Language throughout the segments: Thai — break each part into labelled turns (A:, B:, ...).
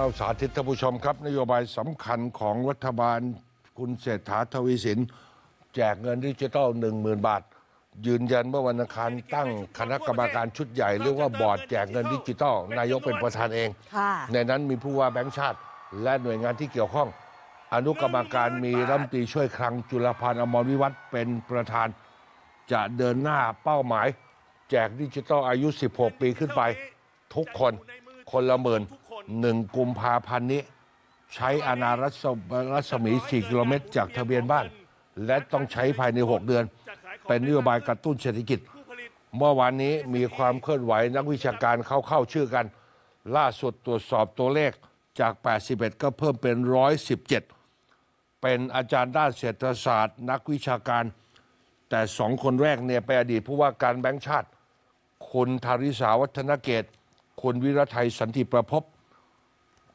A: เราสาธิตท่านผู้ชมครับ นโยบายสำคัญของรัฐบาลคุณเศรษฐาทวีสิน แจกเงินดิจิทัล 1 0,000 บาท ยืนยันเมื่อวันอังคารตั้งคณะกรรมการชุดใหญ่ เรียกว่าบอร์ดแจกเงินดิจิทัล นายกเป็นประธานเอง ในนั้นมีผู้ว่าแบงค์ชาติและหน่วยงานที่เกี่ยวข้อง อนุกรรมการมีรัฐมนตรีช่วยคลัง จุลพันธ์อมรวิวัฒน์เป็นประธาน จะเดินหน้าเป้าหมาย แจกดิจิทัลอายุ 16 ปีขึ้นไป ทุกคนคนละหมื่นหนึ่งกุมภาพันธ์นี้ ใช้อาารัศรัศมี 4 กิโลเมตร จากทะเบียนบ้าน และต้องใช้ภายใน 6 เดือน เป็นนโยบายกระตุ้นเศรษฐกิจ เมื่อวานนี้มีความเคลื่อนไหวนักวิชาการเข้าเข้าชื่อกัน ล่าสุดตรวจสอบตัวเลขจาก 81 ก็เพิ่มเป็น 117 เป็นอาจารย์ด้านเศรษฐศาสตร์ นักวิชาการ แต่สองคนแรกเนี่ยไปอดีตผู้ว่าการแบงค์ชาติคุณธาริสาวัฒนเกตคุณวิรไทยสันติประพบ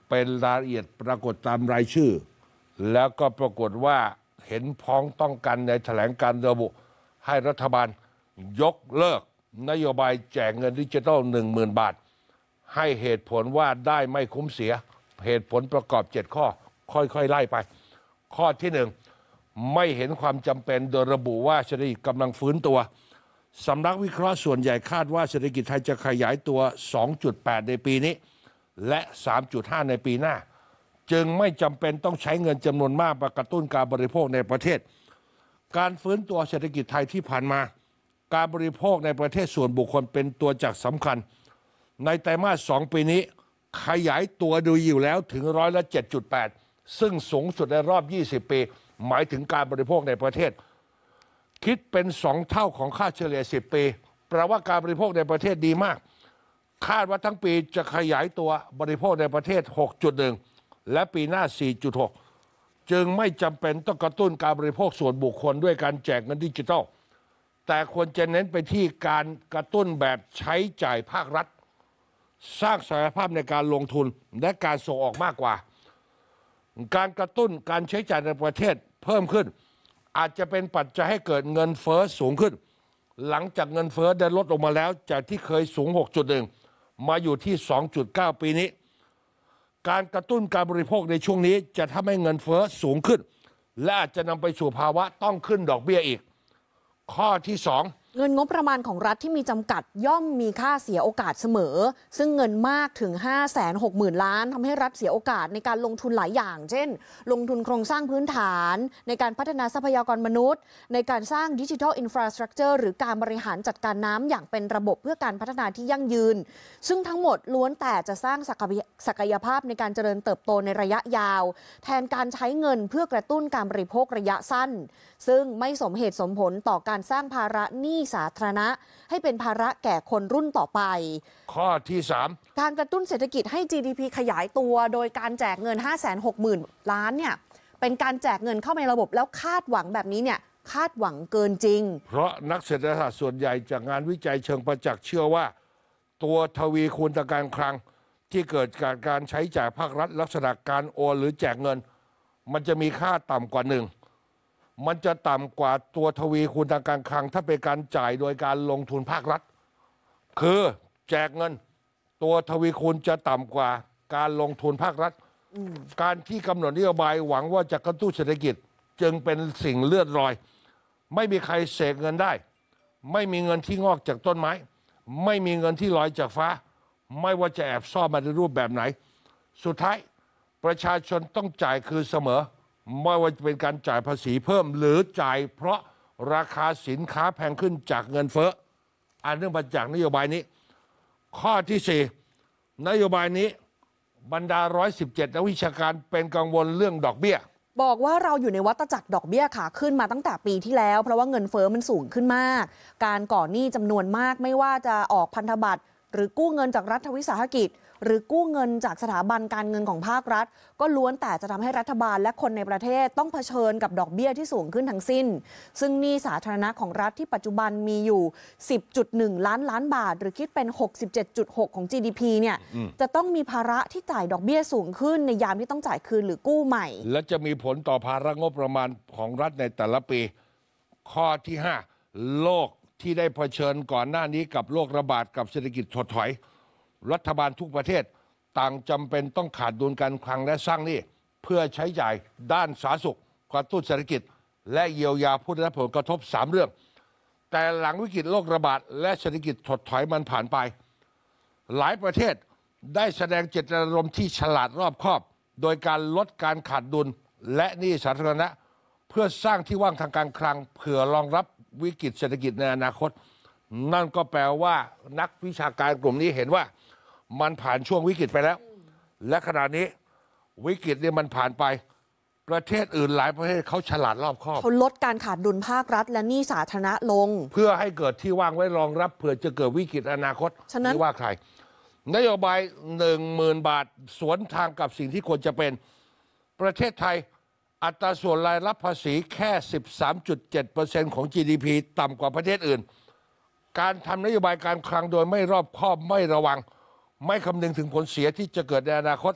A: เป็นรายละเอียดปรากฏตามรายชื่อ แล้วก็ปรากฏว่าเห็นพ้องต้องกันในแถลงการระบุให้รัฐบาลยกเลิก นโยบายแจกเงินดิจิทัล 10,000 บาท ให้เหตุผลว่าได้ไม่คุ้มเสีย เหตุผลประกอบ 7 ข้อค่อยๆไล่ไป ข้อที่หนึ่งไม่เห็นความจำเป็นโดยระบุว่าเศรษฐกิจกำลังฟื้นตัวสำนักวิเคราะห์ส่วนใหญ่คาดว่าเศรษฐกิจไทยจะขยายตัว 2.8 ในปีนี้และ 3.5 ในปีหน้า จึงไม่จำเป็นต้องใช้เงินจำนวนมากระกระตุ้นการบริโภคในประเทศ การฟื้นตัวเศรษฐกิจไทยที่ผ่านมา การบริโภคในประเทศส่วนบุคคลเป็นตัวจักสำคัญ ในไตรมาสสองปีนี้ขยายตัวดูอยู่แล้วถึงร้อยละ 7.8 ซึ่งสูงสุดในรอบ 20 ปี หมายถึงการบริโภคในประเทศ คิดเป็น2เท่าของค่าเฉลี่ย 10ปีแปลว่าการบริโภคในประเทศดีมากคาดว่าทั้งปีจะขยายตัวบริโภคในประเทศ 6.1 และปีหน้า 4.6 จึงไม่จำเป็นต้องกระตุ้นการบริโภคส่วนบุคคลด้วยการแจกเงินดิจิทัล แต่ควรจะเน้นไปที่การกระตุ้นแบบใช้จ่ายภาครัฐ สร้างศักยภาพในการลงทุนและการส่งออกมากกว่า การกระตุ้นการใช้จ่ายในประเทศเพิ่มขึ้น อาจจะเป็นปัจจัยให้เกิดเงินเฟ้อสูงขึ้น หลังจากเงินเฟ้อได้ลดลงมาแล้ว จากที่เคยสูง 6.1มาอยู่ที่ 2.9 ปีนี้ การกระตุ้นการบริโภคในช่วงนี้จะทำให้เงินเฟ้อสูงขึ้น และอาจจะนำไปสู่ภาวะต้องขึ้นดอกเบี้ยอีก ข้อที่สอง
B: เงินงบประมาณของรัฐที่มีจำกัดย่อมมีค่าเสียโอกาสเสมอ ซึ่งเงินมากถึง 5 6 0 0 0 0 ล้านทำให้รัฐเสียโอกาสในการลงทุนหลายอย่างเช่น ลงทุนโครงสร้างพื้นฐาน ในการพัฒนาทรัพยากรมนุษย์ ในการสร้างดิจิทัลอินฟราสตรักเจอร์หรือการบริหารจัดการน้ำอย่างเป็นระบบเพื่อการพัฒนาที่ยั่งยืน ซึ่งทั้งหมดล้วนแต่จะสร้างศักยภาพในการเจริญเติบโตในระยะยาว แทนการใช้เงินเพื่อกระตุ้นการบริโภคระยะสั้น ซึ่งไม่สมเหตุสมผลต่อการสร้างภาระหนี้ี้สาธารณะให้เป็นภาระแก่คนรุ่นต่อไป
A: ข้อที่สาม
B: การกระตุ้นเศรษฐกิจให้ GDP ขยายตัวโดยการแจกเงิน 5 6 0 0 0 0 ล้านเนี่ยเป็นการแจกเงินเข้าในระบบแล้วคาดหวังแบบนี้เนี่ยคาดหวังเกินจริง
A: เพราะนักเศรษฐศาสตร์ส่วนใหญ่จากงานวิจัยเชิงประจักษ์เชื่อว่าตัวทวีคูณทางการคลังที่เกิดจากการใช้จ่ายภาครัฐ ลักษณะการโอน หรือแจกเงิน มันจะมีค่าต่ำกว่าหนึ่งมันจะต่ำกว่าตัวทวีคูณทางการคลัง ถ้าเป็นการจ่ายโดยการลงทุนภาครัฐ คือแจกเงินตัวทวีคูณจะต่ำกว่าการลงทุนภาครัฐการที่กำหนดนโยบายหวังว่าจะกระตุ้นเศรษฐกิจจึงเป็นสิ่งเลือดรอย ไม่มีใครเสกเงินได้ ไม่มีเงินที่งอกจากต้นไม้ ไม่มีเงินที่ลอยจากฟ้า ไม่ว่าจะแอบซ่อนมาในรูปแบบไหน สุดท้ายประชาชนต้องจ่ายคือเสมอไม่ว่าจะเป็นการจ่ายภาษีเพิ่ม หรือจ่ายเพราะราคาสินค้าแพงขึ้นจากเงินเฟ้อ อันเนื่องมาจากนโยบายนี้ ข้อที่สี่นโยบายนี้บรรดา 117นักวิชาการเป็นกังวลเรื่องดอกเบี้ย
B: บอกว่าเราอยู่ในวัฏจักรดอกเบี้ยขาขึ้นมาตั้งแต่ปีที่แล้วเพราะว่าเงินเฟ้อมันสูงขึ้นมาก การก่อหนี้จำนวนมาก ไม่ว่าจะออกพันธบัตรหรือกู้เงินจากรัฐวิสาหกิจหรือกู้เงินจากสถาบันการเงินของภาครัฐ ก็ล้วนแต่จะทำให้รัฐบาลและคนในประเทศต้องเผชิญกับดอกเบี้ยที่สูงขึ้นทั้งสิ้น ซึ่งหนี้สาธารณะของรัฐที่ปัจจุบันมีอยู่ 10.1 ล้านล้านบาท หรือคิดเป็น 67.6 ของ GDP เนี่ยจะต้องมีภาระที่จ่ายดอกเบี้ยสูงขึ้นในยามที่ต้องจ่ายคืนหรือกู้ใหม่
A: และจะมีผลต่อภาระงบประมาณของรัฐในแต่ละปี ข้อที่ 5โลกที่ได้เผชิญก่อนหน้านี้กับโรคระบาดกับเศรษฐกิจถดถอยรัฐบาลทุกประเทศ ต่างจำเป็นต้องขาดดุลการคลังและสร้างหนี้ เพื่อใช้จ่ายด้านสาธารณสุขกระตุ้นเศรษฐกิจ และเยียวยาผู้ได้รับผลกระทบ 3 เรื่อง แต่หลังวิกฤตโรคระบาด และเศรษฐกิจถดถอยมันผ่านไป หลายประเทศได้แสดงเจตนารมณ์ที่ฉลาดรอบคอบ โดยการลดการขาดดุลและหนี้สาธารณะ เพื่อสร้างที่ว่างทางการคลัง เผื่อรองรับวิกฤตเศรษฐกิจในอนาคต นั่นก็แปลว่า นักวิชาการกลุ่มนี้เห็นว่ามันผ่านช่วงวิกฤตไปแล้ว และขณะนี้วิกฤตเนี่ยมันผ่านไปประเทศอื่นหลายประเทศเขาฉลาดรอบคอบเขาลด
B: การขาดดุลภาครัฐ และหนี้สาธารณะลง
A: เพื่อให้เกิดที่ว่างไว้รองรับเผื่อจะเกิดวิกฤตอนาคตฉะนั้นว่าใคร นโยบายหนึ่งหมื่นบาทสวนทางกับสิ่งที่ควรจะเป็นประเทศไทย อัตราส่วนรายรับภาษีแค่13.7%ของ GDP ต่ำกว่าประเทศอื่น การทำนโยบายการคลังโดยไม่รอบคอบไม่ระวังไม่คำนึงถึงผลเสียที่จะเกิดในอนาคต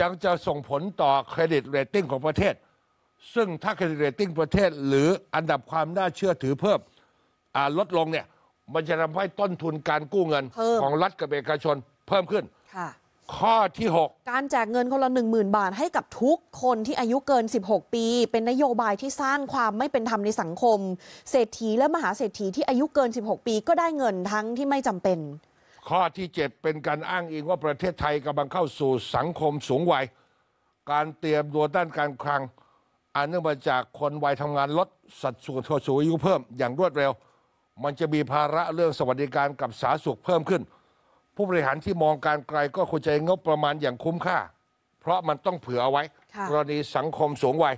A: ยังจะส่งผลต่อเครดิตเรตติ้งของประเทศ ซึ่งถ้าเครดิตเรตติ้งประเทศหรืออันดับความน่าเชื่อถือเพิ่มลดลงเนี่ย มันจะทำให้ต้นทุนการกู้เงินของรัฐกับเอกชนเพิ่มขึ้น ข้อที่ 6
B: การแจกเงินคนละ10,000 บาทให้กับทุกคนที่อายุเกิน 16 ปี เป็นนโยบายที่สร้างความไม่เป็นธรรมในสังคมเศรษฐีและมหาเศรษฐีที่อายุเกิน 16 ปี ก็ได้เงินทั้งที่ไม่จ
A: ำเป็นข้อที่เจ็ดเป็นการอ้างอิงว่าประเทศไทยกำลังเข้าสู่สังคมสูงวัยการเตรียมตัวด้านการคลังอันเนื่องมาจากคนวัยทำงานลดสัดส่วนสูงอายุเพิ่มอย่างรวดเร็ว มันจะมีภาระเรื่องสวัสดิการกับสาธารณสุขเพิ่มขึ้น ผู้บริหารที่มองการไกลก็ควรจะงบประมาณอย่างคุ้มค่า เพราะมันต้องเผื่อเอาไว้ กรณีสังคมสูงวัย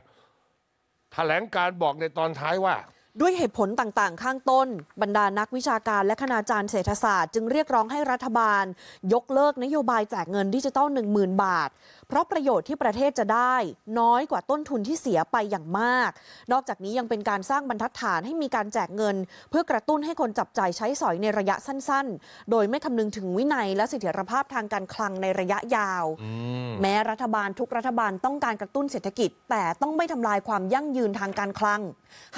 A: แถลงการบอกในตอนท้ายว่า
B: ด้วยเหตุผลต่างๆข้างต้น บรรดานักวิชาการและคณาจารย์เศรษฐศาสตร์จึงเรียกร้องให้รัฐบาลยกเลิกนโยบายแจกเงินดิจิตอล10,000 บาทเพราะประโยชน์ที่ประเทศจะได้ น้อยกว่าต้นทุนที่เสียไปอย่างมาก นอกจากนี้ยังเป็นการสร้างบรรทัดฐานให้มีการแจกเงิน เพื่อกระตุ้นให้คนจับใจ่ายใช้สอยในระยะสั้นๆ โดยไม่คำนึงถึงวินัย และเสถียรภาพทางการคลังในระยะยาว แม้รัฐบาลทุกรัฐบาลต้องการกระตุ้นเศรษฐกิจ แต่ต้องไม่ทำลายความยั่งยืนทางการคลัง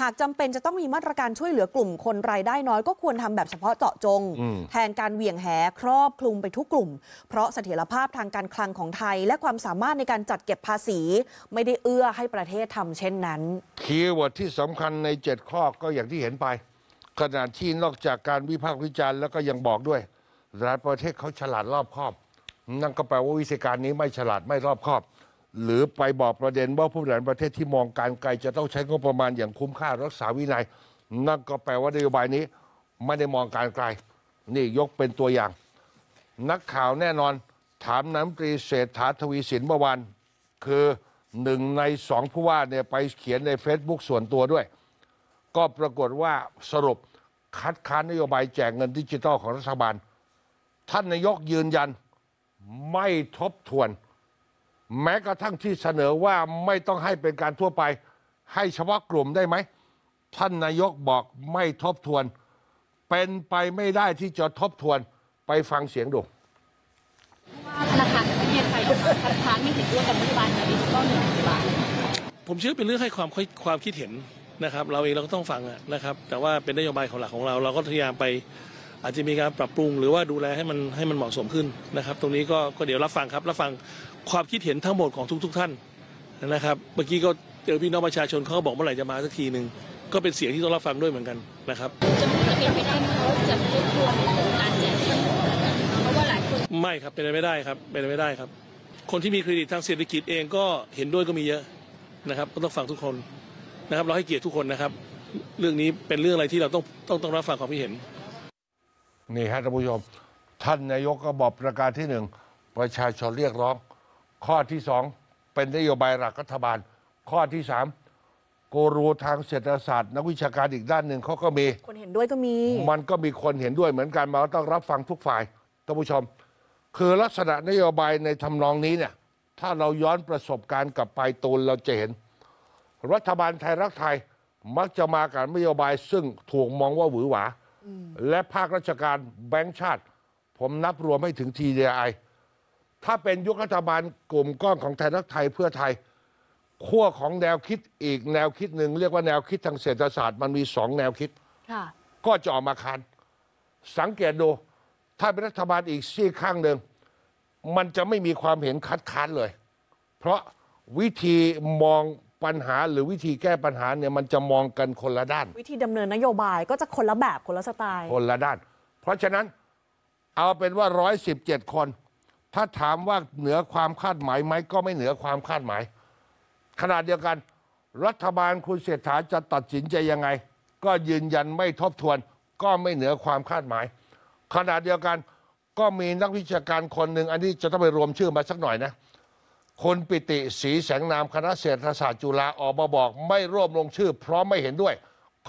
B: หากจำเป็นจะต้องมีมาตรการช่วยเหลือกลุ่มคนรายได้น้อยก็ควรทำแบบเฉพาะเจาะจง แทนการเหวี่ยงแหครอบคลุมไปทุกกลุ่ม เพราะเสถียรภาพทางการคลังของไทย และความสามารถในการจัดเก็บภาษีไม่ได้เอื้อให้ประเทศทำเช่นนั้น
A: คีย์เวิร์ดที่สำคัญใน 7 ข้อ ก็อย่างที่เห็นไป ขณะที่นอกจากการวิพากษ์วิจารณ์แล้วก็ยังบอกด้วยหลายประเทศเขาฉลาดรอบคอบ นั่นก็แปลว่าวิธีการนี้ไม่ฉลาดไม่รอบคอบ หรือไปบอกประเด็นว่าผู้บริหารประเทศที่มองการไกลจะต้องใช้งบประมาณอย่างคุ้มค่ารักษาวินัย นั่นก็แปลว่านโยบายนี้ ไม่ได้มองการไกล นี่ยกเป็นตัวอย่าง นักข่าวแน่นอนถามน้ำตรีเศรษฐาทวีสินเมื่อวานคือหนึ่งในสองผู้ว่าเนี่ยไปเขียนใน Facebook ส่วนตัวด้วย ก็ปรากฏว่าสรุปคัดค้านนโยบายแจกเงินดิจิทัลของรัฐบาล ท่านนายกยืนยันไม่ทบทวน แม้กระทั่งที่เสนอว่าไม่ต้องให้เป็นการทั่วไป ให้เฉพาะกลุ่มได้ไหม ท่านนายกบอกไม่ทบทวน เป็นไปไม่ได้ที่จะทบทวนไปฟังเสียงดู
B: ธนาคาร่ประเทศไทยคัดค้านไม่เห็นด้วยกับรัฐบาลนี้ก็ม
A: ีบทบานผมเชื่อเป็นเรื่องให้ความความคิดเห็นนะครับ เราเองเราก็ต้องฟังนะครับแต่ว่าเป็นนโยบายของหลักของเรา เราก็พยายามไป อาจจะมีการปรับปรุงหรือว่าดูแลให้มันให้มันเหมาะสมขึ้นนะครับตรงนี้ก็ก็เดี๋ยวรับฟังครับรับฟังความคิดเห็นทั้งหมดของทุก ๆ ท่านนะครับ เมื่อกี้ก็เจอพี่น้องประชาชนเขาบอกเมื่อไหร่จะมาสักทีหนึ่งก็เป็นเสียงที่ต้องรับฟังด้วยเหมือนกันนะครับจะมีเระเด็นไได้เขาจะรียรวมไม่ครับเป็นไปไม่ได้ครับเป็นไปไม่ได้ครับ คนที่มีเครดิตทางเศรษฐกิจเองก็เห็นด้วยก็มีเยอะนะครับ ก็ต้องฟังทุกคนนะครับ เราให้เกียรติทุกคนนะครับ เรื่องนี้เป็นเรื่องอะไรที่เราต้องต้องต้องรับฟังความคิดเห็น นี่ครับท่านผู้ชม ท่านนายกก็บอกประการที่หนึ่งประชาชนเรียกร้อง ข้อที่สองเป็นนโยบายหลักรัฐบาล ข้อที่สามกูรูทางเศรษฐศาสตร์ นักวิชาการอีกด้านหนึ่งเขาก็มีคนเห็นด้วยก็มีมันก็มีคนเห็นด้วยเหมือนกันมาต้องรับฟังทุกฝ่ายท่านผู้ชมคือลักษณะนโยบายในทำนองนี้เนี่ยถ้าเราย้อนประสบการณ์กลับไปตูนเราจะเห็น รัฐบาลไทยรักไทยมักจะมากับนโยบาย ซึ่งถูกมองว่าหวือหวา และภาคราชการแบงค์ชาติ ผมนับรวมไม่ถึง TDI ถ้าเป็นยุครัฐบาลกลุ่มก้อนของไทยรักไทยเพื่อไทยขั้วของแนวคิดอีกแนวคิดหนึ่ง เรียกว่าแนวคิดทางเศรษฐศาสตร์มันมีสองแนวคิดก็จะออกมาคันสังเกตดูถ้าเป็นรัฐบาลอีกซีกข้างหนึ่งมันจะไม่มีความเห็นคัดค้านเลย เพราะวิธีมองปัญหาหรือวิธีแก้ปัญหาเนี่ยมันจะมองกันคนละด้าน
B: วิธีดำเนินนโยบายก็จะคนละแบบคนละสไตล์ค
A: นละด้าน เพราะฉะนั้นเอาเป็นว่าร้อยสิบเจ็ดคน ถ้าถามว่าเหนือความคาดหมายไหมก็ไม่เหนือความคาดหมาย ขนาดเดียวกัน รัฐบาลคุณเศรษฐาจะตัดสินใจยังไง ก็ยืนยันไม่ทบทวนก็ไม่เหนือความคาดหมายขณะเดียวกันก็มีนักวิชาการคนหนึ่ง อันนี้จะต้องไปรวมชื่อมาสักหน่อยนะ คนปิติศรีแสงนามคณะเศรษฐศาสตร์จุฬาออกมาบอก ไม่ร่วมลงชื่อเพราะไม่เห็นด้วย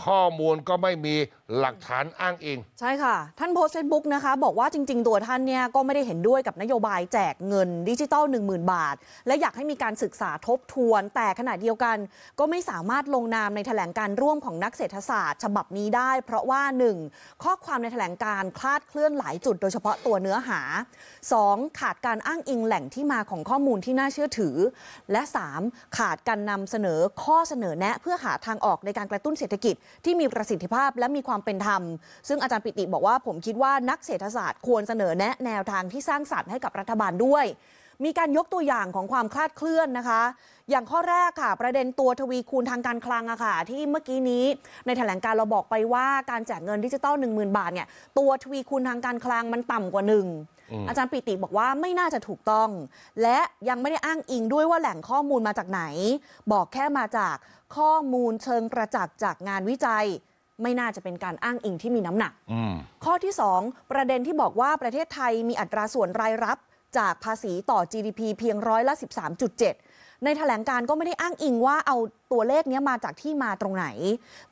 A: ข้อมูลก็ไม่มีหลักฐานอ้างอิง
B: ใช่ค่ะท่านโพสเฟซบุ๊กนะคะ บอกว่าจริง ๆ ตัวท่านเนี่ยก็ไม่ได้เห็นด้วยกับนโยบายแจกเงินดิจิตอล10,000 บาท และอยากให้มีการศึกษาทบทวนแต่ขณะเดียวกัน ก็ไม่สามารถลงนามในแถลงการร่วมของนักเศรษฐศาสตร์ ฉบับนี้ได้เพราะว่า 1. ข้อความในแถลงการคลาดเคลื่อนหลายจุดโดยเฉพาะตัวเนื้อหา 2. ขาดการอ้างอิงแหล่งที่มาของข้อมูลที่น่าเชื่อถือ และ 3. ขาดการนำเสนอข้อเสนอแนะเพื่อหาทางออกในการกระตุ้นเศรษฐกิจที่มีประสิทธิภาพและมีความความเป็นธรรม ซึ่งอาจารย์ปิติบอกว่าผมคิดว่านักเศรษฐศาสตร์ควรเสนอแนะแนวทางที่สร้างสรรค์ให้กับรัฐบาลด้วย มีการยกตัวอย่างของความคลาดเคลื่อนนะคะ อย่างข้อแรกค่ะ ประเด็นตัวทวีคูณทางการคลังอะค่ะ ที่เมื่อกี้นี้ ในแถลงการเราบอกไปว่าการแจกเงินดิจิตอล1 0,000 บาทเนี่ย ตัวทวีคูณทางการคลังมันต่ำกว่าหนึ่ง อาจารย์ปิติบอกว่าไม่น่าจะถูกต้อง และยังไม่ได้อ้างอิงด้วยว่าแหล่งข้อมูลมาจากไหน บอกแค่มาจากข้อมูลเชิงประจักษ์จากงานวิจัยไม่น่าจะเป็นการอ้างอิงที่มีน้ำหนัก ข้อที่ 2 ประเด็นที่บอกว่าประเทศไทยมีอัตราส่วนรายรับจากภาษีต่อ GDP เพียงร้อยละ 13.7 ในแถลงการก็ไม่ได้อ้างอิงว่าเอาตัวเลขนี้มาจากที่มาตรงไหน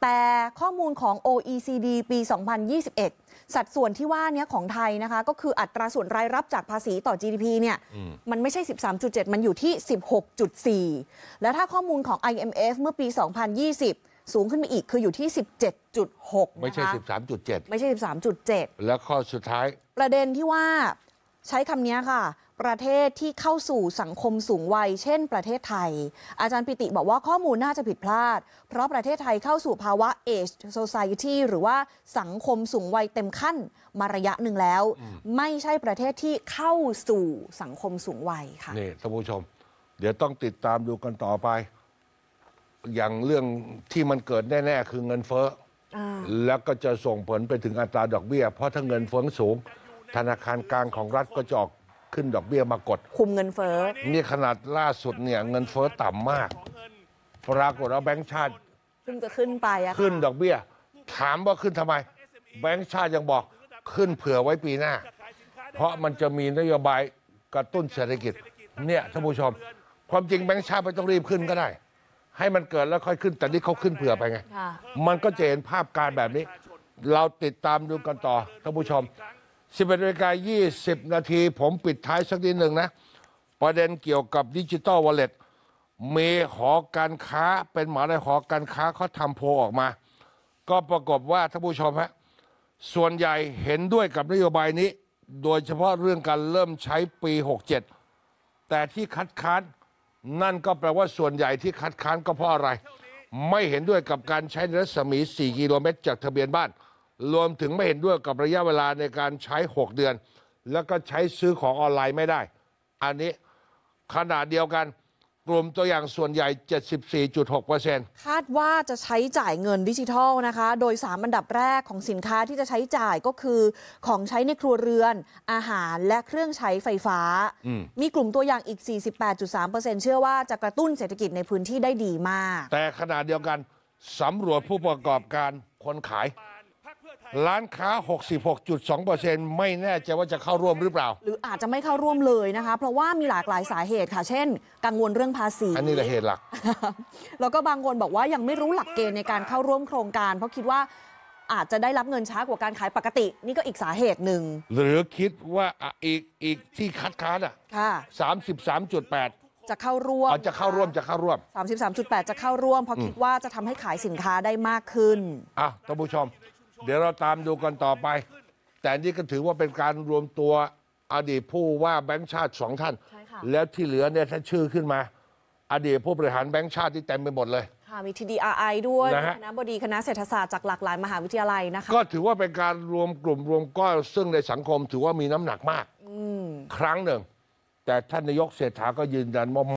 B: แต่ข้อมูลของ OECD ปี 2021 สัดส่วนที่ว่านี้ของไทยนะคะก็คืออัตราส่วนรายรับจากภาษีต่อ GDP เนี่ยมมันไม่ใช่ 13.7 มันอยู่ที่ 16.4 และถ้าข้อมูลของ IMF เมื่อปี 2020สูงขึ้นมาอีกคืออยู่ที่ 17.6 ไม่ใช่ 13.7 ไม่ใช่ 13.7
A: แล้วข้อสุดท้าย
B: ประเด็นที่ว่าใช้คำนี้ค่ะ ประเทศที่เข้าสู่สังคมสูงวัย เช่นประเทศไทย อาจารย์ปิติบอกว่าข้อมูลน่าจะผิดพลาด เพราะประเทศไทยเข้าสู่ภาวะ age society หรือว่าสังคมสูงวัยเต็มขั้นมาระยะหนึ่งแล้ว ไม่ใช่ประเทศที่เข้าสู่สังคมสูงวัย
A: ค่ะนี่ท่านผู้ชม เดี๋ยวต้องติดตามดูกันต่อไปอย่างเรื่องที่มันเกิดแน่ ๆคือเงินเฟ้อแล้วก็จะส่งผลไปถึงอัตราดอกเบี้ย เพราะถ้าเงินเฟ้อสูง ธนาคารกลางของรัฐก็จะออกขึ้นดอกเบี้ยมากดคุมเงินเฟ้อนี่ขนาดล่าสุดเนี่ยเงินเฟ้อต่ำมากปรากฏว่าแบงค์ชาติ
B: ขึ้นจะขึ้นไปอะขึ
A: ้นดอกเบี้ยถามว่าขึ้นทำไม แบงค์ชาติยังบอกขึ้นเผื่อไว้ปีหน้า เพราะมันจะมีนโยบายกระตุ้นเศรษฐกิจเนี่ยท่านผู้ชม ความจริงแบงค์ชาติไม่ต้องรีบขึ้นก็ได้ให้มันเกิดแล้วค่อยขึ้นแต่นี่เขาขึ้นเผื่อไปไง มันก็จะเห็นภาพการแบบนี้ เราติดตามดูกันต่อ ท่านผู้ชม 11นาฬิกา20นาที ผมปิดท้ายสักนิดหนึ่งนะประเด็นเกี่ยวกับดิจิตอลวอลเล็ตมีหอการค้าเป็นหมาในหอการค้าเขาทำโพลออกมา ก็ประกอบว่า ท่านผู้ชมฮะส่วนใหญ่เห็นด้วยกับนโยบายนี้ โดยเฉพาะเรื่องการเริ่มใช้ปี67แต่ที่คัดค้านนั่นก็แปลว่าส่วนใหญ่ที่คัดค้านก็เพราะอะไร ไม่เห็นด้วยกับการใช้รัศมี 4 กิโลเมตรจากทะเบียนบ้าน รวมถึงไม่เห็นด้วยกับระยะเวลาในการใช้ 6 เดือน แล้วก็ใช้ซื้อของออนไลน์ไม่ได้ อันนี้ขนาดเดียวกันกลุ่มตัวอย่างส่วนใหญ่ 74.6%
B: คาดว่าจะใช้จ่ายเงินดิจิทัลนะคะ โดย3อันดับแรกของสินค้าที่จะใช้จ่ายก็คือ ของใช้ในครัวเรือน อาหารและเครื่องใช้ไฟฟ้า มีกลุ่มตัวอย่างอีก 48.3%เชื่อว่าจะกระตุ้นเศรษฐกิจในพื้นที่ได้ดีมาก
A: แต่ขณะเดียวกัน สำรวจผู้ประกอบการคนขายร้านค้า 66.2%ไม่แน่ใจว่าจะเข้าร่วมหรือเปล่า หรื
B: ออาจจะไม่เข้าร่วมเลยนะคะ เพราะว่ามีหลากหลายสาเหตุค่ะ เช่นกังวลเรื่องภาษี อันนี้แหละเหตุหลักแล้วก็บางคนบอกว่ายังไม่รู้หลักเกณฑ์ในการเข้าร่วมโครงการ เพราะคิดว่าอาจจะได้รับเงินช้ากว่าการขายปกติ นี่ก็อีกสาเหตุหนึ่ง
A: หรือคิดว่าอีกอีกที่คัดค้านอ่ะค่ะสามจุดดแปจะเข้าร่วมจะเข้าร่วมจะเข้าร่วม
B: 33.8 จะเข้าร่วม เพราะคิดว่าจะทำให้ขายสินค้าได้มา
A: กขึ้นอ่ะท่านผู้ชมเดี๋ยวเราตามดูกันต่อไป แต่นี่ก็ถือว่าเป็นการรวมตัวอดีตผู้ว่าแบงค์ชาติสองท่านแล้วที่เหลือเนี่ยถ้าชื่อขึ้นมา อดีตผู้บริหารแบงค์ชาติที่เต็มไปหมดเลย
B: ค่ะมีร์ไอด้วยคณะบดีคณะเศรษฐศาสตร์จากหลากหลาย มหาวิทยาลัยนะคะ
A: ก็ถือว่าเป็นการรวมกลุ่มรวมก้อนซึ่งในสังคมถือว่ามีน้ำหนักมากครั้งหนึ่ง แต่ท่านนายกเศรษฐาก็ยืนยันว่า